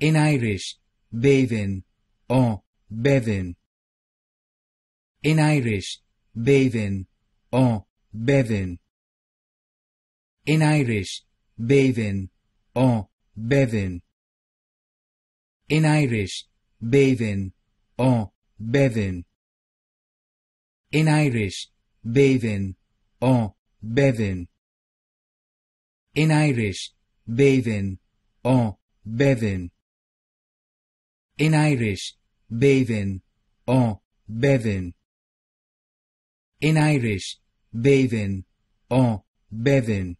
in Irish, Bavin or Bevin. In Irish, Bavin or Bevin. In Irish, Bavin or Bevin. In Irish, Bavin or Bevin. In Irish, Bavin or Bevin. In Irish, Bavin or Bevin in Irish, Bavin or Bevin. In Irish, Bavin or Bevin.